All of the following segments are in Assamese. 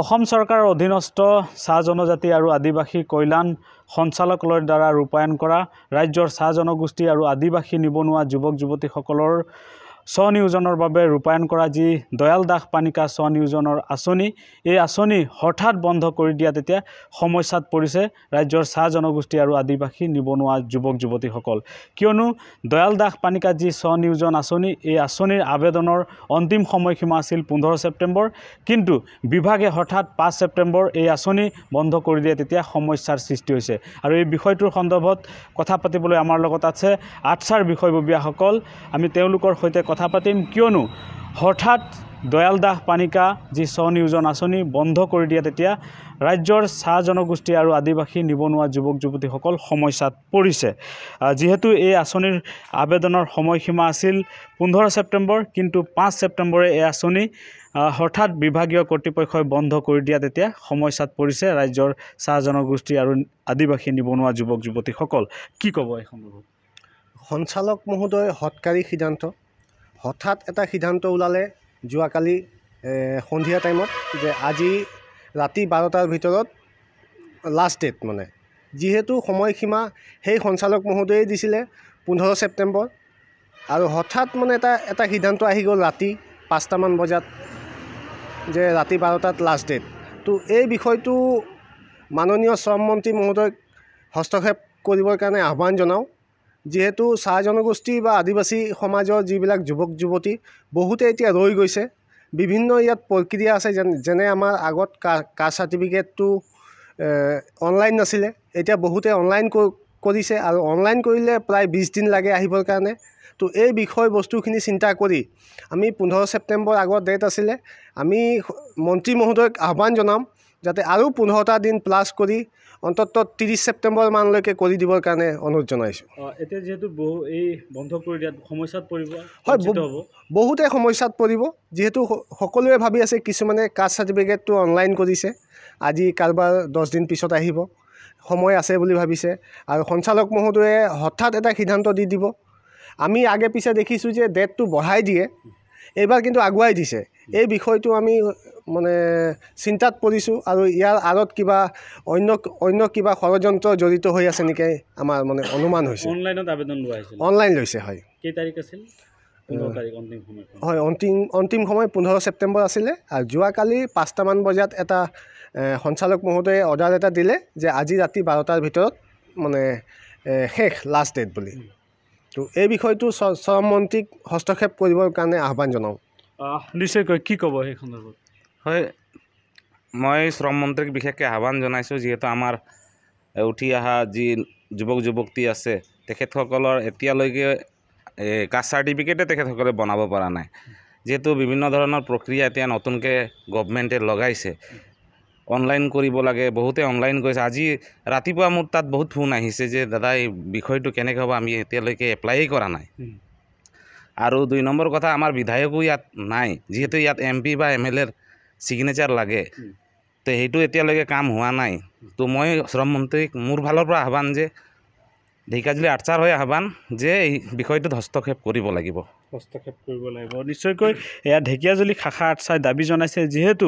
অসম চৰকাৰৰ অধীনস্থ চাহ জনজাতি আৰু আদিবাসী কল্যাণ সঞ্চালকালয়ৰ দ্বাৰা ৰূপায়ণ কৰা ৰাজ্যৰ চাহ জনগোষ্ঠী আৰু আদিবাসী নিবনুৱা যুৱক যুৱতীসকলৰ স্বনিয়োজনৰ বাবে ৰূপায়ণ কৰা যি দয়াল দাস পানিকা স্বনিয়োজনৰ আঁচনি এই আঁচনি হঠাৎ বন্ধ কৰি দিয়া তেতিয়া সমস্যাত পৰিছে ৰাজ্যৰ চাহ জনগোষ্ঠী আৰু আদিবাসী নিবনুৱা যুৱক যুৱতীসকল কিয়নো দয়াল দাস পানিকা যি স্বনিয়োজন আঁচনি এই আঁচনিৰ আবেদনৰ অন্তিম সময়সীমা আছিল পোন্ধৰ ছেপ্টেম্বৰ কিন্তু বিভাগে হঠাৎ পাঁচ ছেপ্টেম্বৰ এই আঁচনি বন্ধ কৰি দিয়ে তেতিয়া সমস্যাৰ সৃষ্টি হৈছে আৰু এই বিষয়টোৰ সন্দৰ্ভত কথা পাতিবলৈ আমাৰ লগত আছে আটছাৰ বিষয়ববীয়াসকল আমি তেওঁলোকৰ সৈতে কথা কথা পাতিম কিয়নো হঠাৎ দয়াল দাস পানিকা যি স্বনিয়োজন আঁচনি বন্ধ কৰি দিয়া তেতিয়া ৰাজ্যৰ চাহ জনগোষ্ঠী আৰু আদিবাসী নিবনুৱা যুৱক যুৱতীসকল সমস্যাত পৰিছে যিহেতু এই আঁচনিৰ আবেদনৰ সময়সীমা আছিল পোন্ধৰ ছেপ্টেম্বৰ কিন্তু পাঁচ ছেপ্টেম্বৰে এই আঁচনি হঠাৎ বিভাগীয় কৰ্তৃপক্ষই বন্ধ কৰি দিয়া তেতিয়া সমস্যাত পৰিছে ৰাজ্যৰ চাহ জনগোষ্ঠী আৰু আদিবাসী নিবনুৱা যুৱক যুৱতীসকল কি ক'ব এই সন্দৰ্ভত সঞ্চালক মহোদয় সৎকাৰী সিদ্ধান্ত হঠাৎ এটা সিদ্ধান্ত ওলালে যোৱাকালি সন্ধিয়া টাইমত যে আজি ৰাতি বাৰটাৰ ভিতৰত লাষ্ট ডেট মানে যিহেতু সময়সীমা সেই সঞ্চালক মহোদয়ে দিছিলে পোন্ধৰ ছেপ্টেম্বৰ আৰু হঠাৎ মানে এটা এটা সিদ্ধান্ত আহি গ'ল ৰাতি পাঁচটামান বজাত যে ৰাতি বাৰটাত লাষ্ট ডেট তো এই বিষয়টো মাননীয় শ্ৰম মন্ত্ৰী মহোদয়ক হস্তক্ষেপ কৰিবৰ কাৰণে আহ্বান জনাওঁ যিহেতু চাহ জনগোষ্ঠী বা আদিবাসী সমাজৰ যিবিলাক যুৱক যুৱতী বহুতে এতিয়া ৰৈ গৈছে বিভিন্ন ইয়াত প্ৰক্ৰিয়া আছে যেন যেনে আমাৰ আগত কা কাষ্ট চাৰ্টিফিকেটটো অনলাইন নাছিলে এতিয়া বহুতে অনলাইন কৰিছে আৰু অনলাইন কৰিলে প্ৰায় বিছ দিন লাগে আহিবৰ কাৰণে তো এই বিষয়বস্তুখিনি চিন্তা কৰি আমি পোন্ধৰ ছেপ্টেম্বৰ আগৰ ডেট আছিলে আমি মন্ত্ৰী মহোদয়ক আহ্বান জনাম যাতে আৰু পোন্ধৰটা দিন প্লাছ কৰি অন্তত ত্ৰিছ ছেপ্টেম্বৰ মানলৈকে কৰি দিবৰ কাৰণে অনুৰোধ জনাইছোঁ যিহেতু হয় বহুতে সমস্যাত পৰিব যিহেতু সকলোৱে ভাবি আছে কিছুমানে কাষ্ট চাৰ্টিফিকেটটো অনলাইন কৰিছে আজি কাৰোবাৰ দহ দিন পিছত আহিব সময় আছে বুলি ভাবিছে আৰু সঞ্চালক মহোদয়ে হঠাৎ এটা সিদ্ধান্ত দি দিব আমি আগে পিছে দেখিছোঁ যে ডেটটো বঢ়াই দিয়ে এইবাৰ কিন্তু আগুৱাই দিছে এই বিষয়টো আমি মানে চিন্তাত পৰিছোঁ আৰু ইয়াৰ আঁৰত কিবা অন্য অন্য কিবা ষড়যন্ত্ৰ জড়িত হৈ আছে নেকি আমাৰ মানে অনুমান হৈছে অনলাইন লৈছে হয় হয় অন্তিম অন্তিম সময় পোন্ধৰ ছেপ্টেম্বৰ আছিলে আৰু যোৱাকালি পাঁচটামান বজাত এটা সঞ্চালক মহোদয়ে অৰ্ডাৰ এটা দিলে যে আজি ৰাতি বাৰটাৰ ভিতৰত মানে শেষ লাষ্ট ডেট বুলি ত' এই বিষয়টো শ্ৰম মন্ত্ৰীক হস্তক্ষেপ কৰিবৰ কাৰণে আহ্বান জনাওঁ নিশ্চয়কৈ কি ক'ব সেই সন্দৰ্ভত হয় মই শ্ৰম মন্ত্ৰীক বিশেষকৈ আহ্বান জনাইছোঁ যিহেতু আমাৰ উঠি অহা যি যুৱক যুৱতী আছে তেখেতসকলৰ এতিয়ালৈকে কাষ্ট চাৰ্টিফিকেটে তেখেতসকলে বনাব পৰা নাই যিহেতু বিভিন্ন ধৰণৰ প্ৰক্ৰিয়া এতিয়া নতুনকৈ গভমেণ্টে লগাইছে অনলাইন কৰিব লাগে বহুতে অনলাইন কৰিছে আজি ৰাতিপুৱা মোৰ তাত বহুত ফোন আহিছে যে দাদা এই বিষয়টো কেনেকৈ হ'ব আমি এতিয়ালৈকে এপ্লাই কৰা নাই আৰু দুই নম্বৰ কথা আমাৰ বিধায়কো ইয়াত নাই যিহেতু ইয়াত এম পি বা এম এল এৰ ছিগনেচাৰ লাগে তে সেইটো এতিয়ালৈকে কাম হোৱা নাই তো মই শ্ৰম মন্ত্ৰীক মোৰ ফালৰ পৰা আহ্বান যে ঢেকাজুলি আৰ্চাৰ হৈ আহ্বান যে এই বিষয়টোত হস্তক্ষেপ কৰিব লাগিব হস্তক্ষেপ কৰিব লাগিব নিশ্চয়কৈ এয়া ঢেকীয়াজুলি শাখা আৰ্চাই দাবী জনাইছে যিহেতু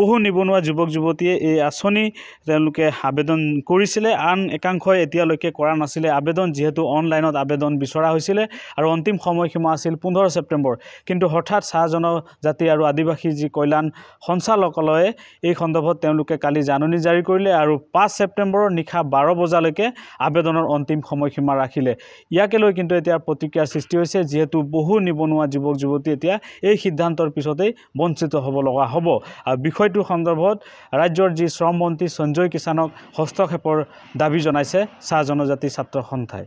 বহু নিবনুৱা যুৱক যুৱতীয়ে এই আঁচনি তেওঁলোকে আবেদন কৰিছিলে আন একাংশই এতিয়ালৈকে কৰা নাছিলে আবেদন যিহেতু অনলাইনত আবেদন বিচৰা হৈছিলে আৰু অন্তিম সময়সীমা আছিল পোন্ধৰ ছেপ্টেম্বৰ কিন্তু হঠাৎ চাহ জনজাতি আৰু আদিবাসী যি কল্যাণ সঞ্চালকালয়ে এই সন্দৰ্ভত তেওঁলোকে কালি জাননী জাৰি কৰিলে আৰু পাঁচ ছেপ্টেম্বৰৰ নিশা বাৰ বজালৈকে আবেদনৰ অন্তিম সময়সীমা ৰাখিলে ইয়াকে লৈ কিন্তু এতিয়া প্ৰতিক্ৰিয়াৰ সৃষ্টি হৈছে যিহেতু বহুত বহু নিবনুৱা যুৱক যুৱতী এতিয়া এই সিদ্ধান্তৰ পিছতেই বঞ্চিত হ'ব লগা হ'ব আৰু বিষয়টো সন্দৰ্ভত ৰাজ্যৰ যি শ্ৰমমন্ত্ৰী সঞ্জয় কিষাণক হস্তক্ষেপৰ দাবী জনাইছে চাহ জনজাতি ছাত্ৰ সন্থাই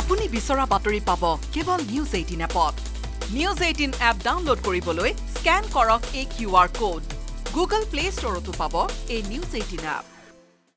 আপুনি বিচৰা বাতৰি পাব কেৱল নিউজ এইটিন এপত নিউজ এইটিন এপ ডাউনলোড কৰিবলৈ স্কেন কৰক এই Q R code Google Play ষ্টৰতো পাব এই নিউজ এইটিন এপ